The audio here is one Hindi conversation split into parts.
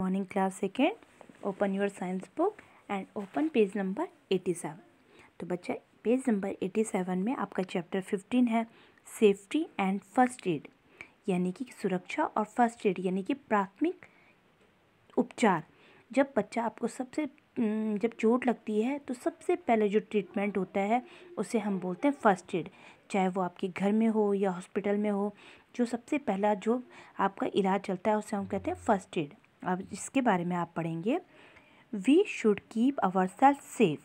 Morning class second open your science book and open page number eighty seven तो बच्चा पेज नंबर एटी सेवन में आपका चैप्टर फिफ्टीन है सेफ्टी एंड फर्स्ट एड यानी कि सुरक्षा और फर्स्ट एड यानी कि प्राथमिक उपचार जब बच्चा आपको सबसे जब चोट लगती है तो सबसे पहले जो ट्रीटमेंट होता है उसे हम बोलते हैं फर्स्ट एड चाहे वो आपके घर में हो या हॉस्पिटल में हो जो सबसे पहला जो आपका इलाज चलता है उसे हम कहते हैं फर्स्ट एड अब इसके बारे में आप पढ़ेंगे we should keep our self safe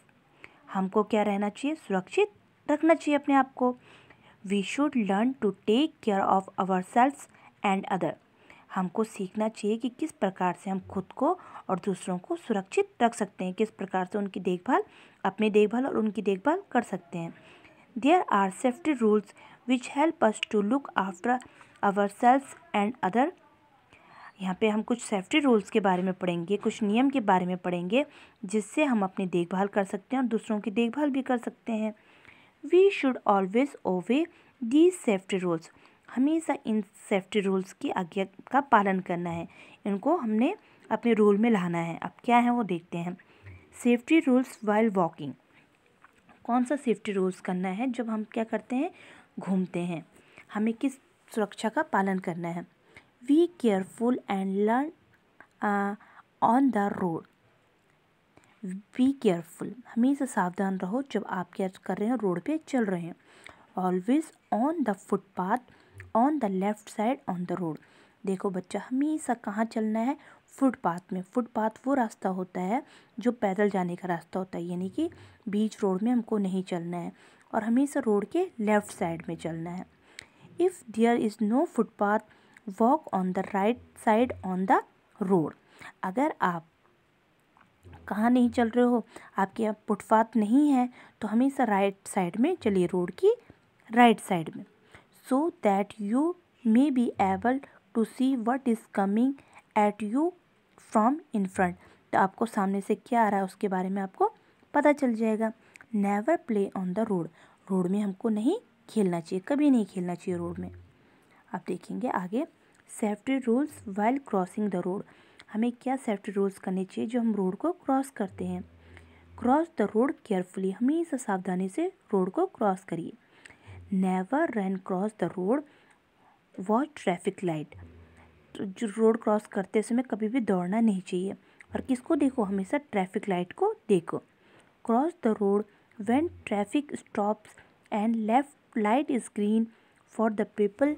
हमको क्या रहना चाहिए सुरक्षित रखना चाहिए अपने आप को we should learn to take care of our self and other हमको सीखना चाहिए कि किस प्रकार से हम खुद को और दूसरों को सुरक्षित रख सकते हैं किस प्रकार से उनकी देखभाल अपनी देखभाल और उनकी देखभाल कर सकते हैं there are safety rules which help us to look after our self and other यहाँ पे हम कुछ सेफ्टी रूल्स के बारे में पढ़ेंगे कुछ नियम के बारे में पढ़ेंगे जिससे हम अपनी देखभाल कर सकते हैं और दूसरों की देखभाल भी कर सकते हैं we should always obey the safety rules हमेशा इन सेफ्टी रूल्स की आज्ञा का पालन करना है इनको हमने अपने रूल में लाना है अब क्या है वो देखते हैं सेफ्टी रूल्स वाइल वॉकिंग कौन सा सेफ्टी रूल्स करना है जब हम क्या करते हैं घूमते हैं हमें किस सुरक्षा का पालन करना है Be careful and learn uh, on the road. be careful हमेशा सावधान रहो जब आप क्या कर रहे हैं रोड पे चल रहे हैं always on the footpath on the left side on the road देखो बच्चा हमेशा कहाँ चलना है फुटपाथ में फुटपाथ वो रास्ता होता है जो पैदल जाने का रास्ता होता है यानी कि बीच रोड में हमको नहीं चलना है और हमेशा रोड के लेफ़्ट साइड में चलना है if there is no footpath walk on the right side on the road अगर आप कहाँ नहीं चल रहे हो आपके यहाँ फुटपाथ नहीं है तो हमेशा राइट साइड में चलिए रोड की राइट साइड में so that you may be able to see what is coming at you from in front तो आपको सामने से क्या आ रहा है उसके बारे में आपको पता चल जाएगा never play on the road road में हमको नहीं खेलना चाहिए कभी नहीं खेलना चाहिए रोड में आप देखेंगे आगे safety rules while crossing the road हमें क्या सेफ्टी रूल्स करने चाहिए जो हम रोड को क्रॉस करते हैं क्रॉस द रोड केयरफुली हमेशा सावधानी से रोड को क्रॉस करिए never run cross the road watch traffic light जो रोड क्रॉस करते समय कभी भी दौड़ना नहीं चाहिए और किसको देखो हमेशा ट्रैफिक लाइट को देखो cross the road when traffic stops and left light is green for the people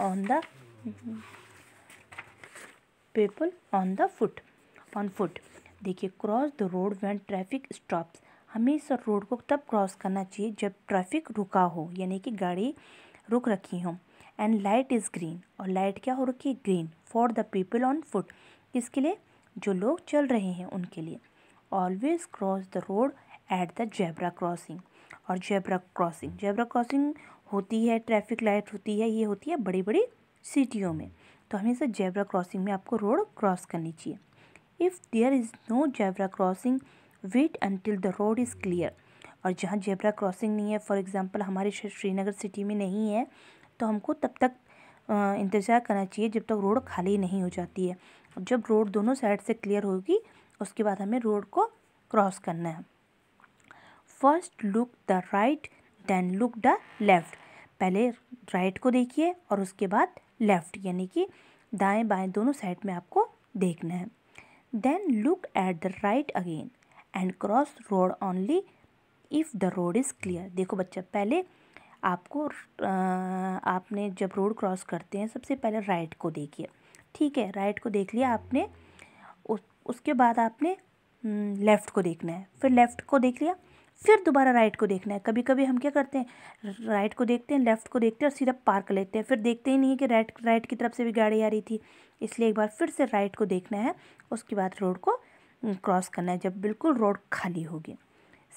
on the people on the foot on foot देखिए cross the road when traffic stops हमें इस रोड को तब क्रॉस करना चाहिए जब ट्रैफिक रुका हो यानी कि गाड़ी रुक रखी हो एंड लाइट इज़ ग्रीन और लाइट क्या हो रखी है green for the people on foot इसके लिए जो लोग चल रहे हैं उनके लिए always cross the road at the zebra crossing और जैबरा क्रॉसिंग जैबरा क्रॉसिंग होती है ट्रैफिक लाइट होती है ये होती है बड़ी बड़ी सिटियों में तो हमेशा जेबरा क्रॉसिंग में आपको रोड क्रॉस करनी चाहिए if there is no zebra crossing wait until the road is clear और जहाँ जेबरा क्रॉसिंग नहीं है फॉर एग्ज़ाम्पल हमारे श्रीनगर सिटी में नहीं है तो हमको तब तक इंतज़ार करना चाहिए जब तक रोड खाली नहीं हो जाती है जब रोड दोनों साइड से क्लियर होगी उसके बाद हमें रोड को क्रॉस करना है first look the right then look the left पहले राइट को देखिए और उसके बाद लेफ़्ट यानी कि दाएं बाएं दोनों साइड में आपको देखना है then look at the right again and cross road only if the road is clear देखो बच्चा पहले आपको आपने जब रोड क्रॉस करते हैं सबसे पहले राइट को देखिए ठीक है राइट को देख लिया आपने उस उसके बाद आपने लेफ़्ट हम्म, को देखना है फिर लेफ़्ट को देख लिया फिर दोबारा राइट को देखना है कभी कभी हम क्या करते हैं राइट को देखते हैं लेफ्ट को देखते हैं और सीधा पार कर लेते हैं फिर देखते ही नहीं कि राइट राइट की तरफ से भी गाड़ी आ रही थी इसलिए एक बार फिर से राइट को देखना है उसके बाद रोड को क्रॉस हम्म, करना है जब बिल्कुल रोड खाली होगी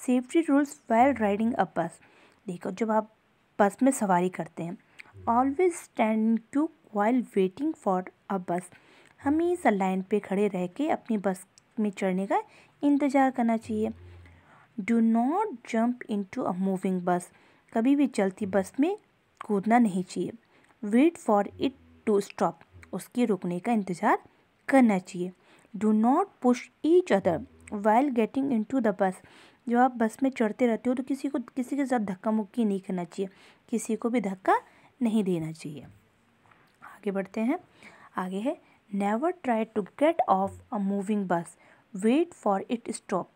safety rules while riding a bus देखो जब आप बस में सवारी करते हैं always stand queue while waiting for a bus हमेशा लाइन पे खड़े रह के अपनी बस में चढ़ने का इंतज़ार करना चाहिए do not jump into a moving bus कभी भी चलती बस में कूदना नहीं चाहिए wait for it to stop उसके रुकने का इंतज़ार करना चाहिए do not push each other while getting into the bus जब आप बस में चढ़ते रहते हो तो किसी को किसी के साथ धक्का मुक्की नहीं करना चाहिए किसी को भी धक्का नहीं देना चाहिए आगे बढ़ते हैं आगे है never try to get off a moving bus wait for it stop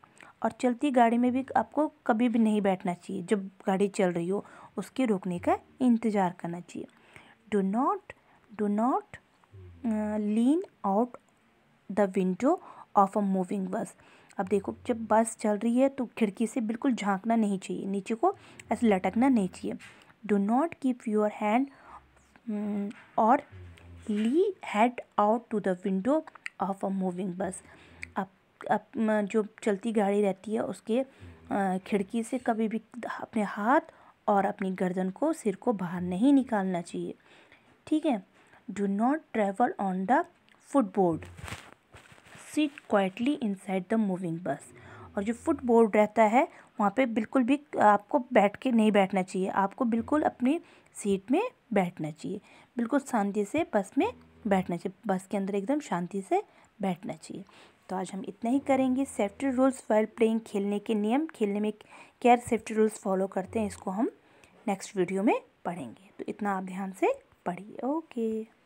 और चलती गाड़ी में भी आपको कभी भी नहीं बैठना चाहिए जब गाड़ी चल रही हो उसके रुकने का इंतज़ार करना चाहिए do not do not lean out the window of a moving bus अब देखो जब बस चल रही है तो खिड़की से बिल्कुल झांकना नहीं चाहिए नीचे को ऐसे लटकना नहीं चाहिए do not keep your hand or ली head out to the window of a moving bus अप जो चलती गाड़ी रहती है उसके खिड़की से कभी भी अपने हाथ और अपनी गर्दन को सिर को बाहर नहीं निकालना चाहिए ठीक है do not travel on the footboard sit quietly inside the moving bus और जो फुटबोर्ड रहता है वहाँ पे बिल्कुल भी आपको बैठ के नहीं बैठना चाहिए आपको बिल्कुल अपनी सीट में बैठना चाहिए बिल्कुल शांति से बस में बैठना चाहिए बस के अंदर एकदम शांति से बैठना चाहिए तो आज हम इतना ही करेंगे सेफ्टी रूल्स वाइल प्लेइंग खेलने के नियम खेलने में क्या सेफ्टी रूल्स फॉलो करते हैं इसको हम नेक्स्ट वीडियो में पढ़ेंगे तो इतना आप ध्यान से पढ़िए ओके